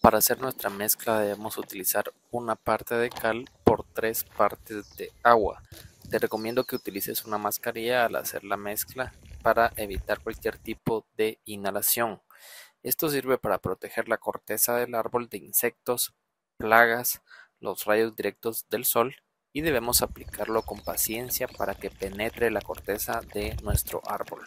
Para hacer nuestra mezcla debemos utilizar una parte de cal por tres partes de agua. Te recomiendo que utilices una mascarilla al hacer la mezcla para evitar cualquier tipo de inhalación. Esto sirve para proteger la corteza del árbol de insectos, plagas, los rayos directos del sol y debemos aplicarlo con paciencia para que penetre la corteza de nuestro árbol.